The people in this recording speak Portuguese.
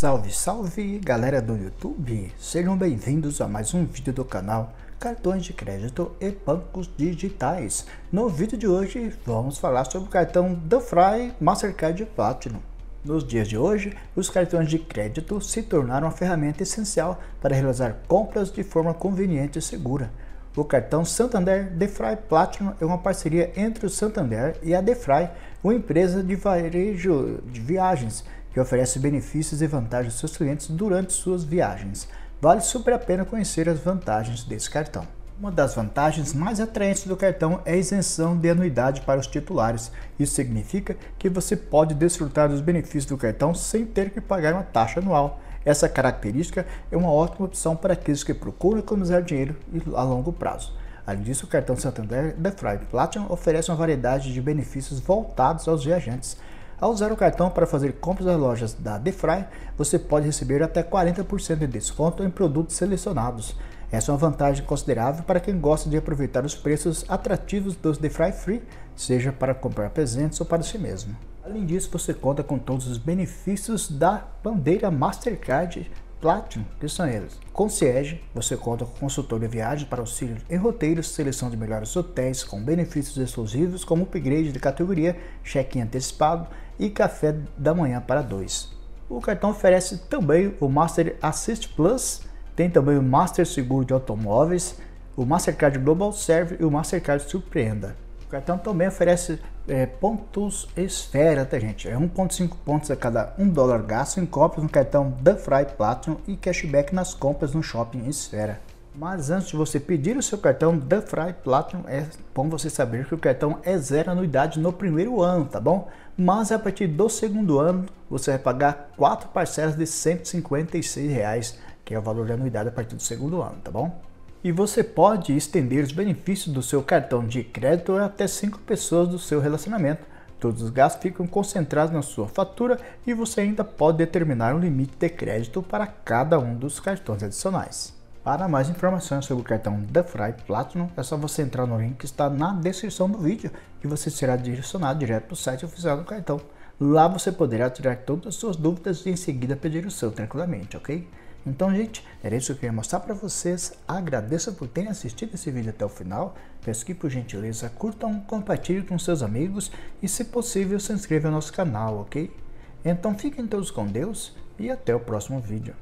Salve, salve galera do YouTube! Sejam bem-vindos a mais um vídeo do canal Cartões de Crédito e Bancos Digitais. No vídeo de hoje vamos falar sobre o cartão Defray Mastercard Platinum. Nos dias de hoje, os cartões de crédito se tornaram uma ferramenta essencial para realizar compras de forma conveniente e segura. O cartão Santander Defray Platinum é uma parceria entre o Santander e a Defray, uma empresa de varejo de viagens que oferece benefícios e vantagens aos seus clientes durante suas viagens. Vale super a pena conhecer as vantagens desse cartão. Uma das vantagens mais atraentes do cartão é a isenção de anuidade para os titulares. Isso significa que você pode desfrutar dos benefícios do cartão sem ter que pagar uma taxa anual. Essa característica é uma ótima opção para aqueles que procuram economizar dinheiro a longo prazo. Além disso, o cartão Santander Defraud Platinum oferece uma variedade de benefícios voltados aos viajantes. Ao usar o cartão para fazer compras nas lojas da Defry, você pode receber até 40% de desconto em produtos selecionados. Essa é uma vantagem considerável para quem gosta de aproveitar os preços atrativos dos Defry Free, seja para comprar presentes ou para si mesmo. Além disso, você conta com todos os benefícios da bandeira Mastercard Platinum, que são eles? Concierge, você conta com consultor de viagem para auxílio em roteiros, seleção de melhores hotéis com benefícios exclusivos como upgrade de categoria, check-in antecipado e café da manhã para dois. O cartão oferece também o Master Assist Plus, tem também o Master Seguro de Automóveis, o Mastercard Global Serve e o Mastercard Surpreenda cartão também oferece é, pontos esfera, tá gente? É 1.5 pontos a cada 1 dólar gasto em compras no cartão Dunfry Platinum e cashback nas compras no shopping esfera. Mas antes de você pedir o seu cartão Dunfry Platinum, é bom você saber que o cartão é zero anuidade no primeiro ano, tá bom? Mas a partir do segundo ano, você vai pagar quatro parcelas de R$ 156, reais, que é o valor da anuidade a partir do segundo ano, tá bom? e você pode estender os benefícios do seu cartão de crédito a até 5 pessoas do seu relacionamento. Todos os gastos ficam concentrados na sua fatura e você ainda pode determinar um limite de crédito para cada um dos cartões adicionais. Para mais informações sobre o cartão DeFry Platinum, é só você entrar no link que está na descrição do vídeo e você será direcionado direto para o site oficial do cartão. Lá você poderá tirar todas as suas dúvidas e em seguida pedir o seu tranquilamente, ok? Então, gente, era isso que eu queria mostrar para vocês. Agradeço por terem assistido esse vídeo até o final. Peço que, por gentileza, curtam, compartilhem com seus amigos e, se possível, se inscrevam no nosso canal, ok? Então, fiquem todos com Deus e até o próximo vídeo.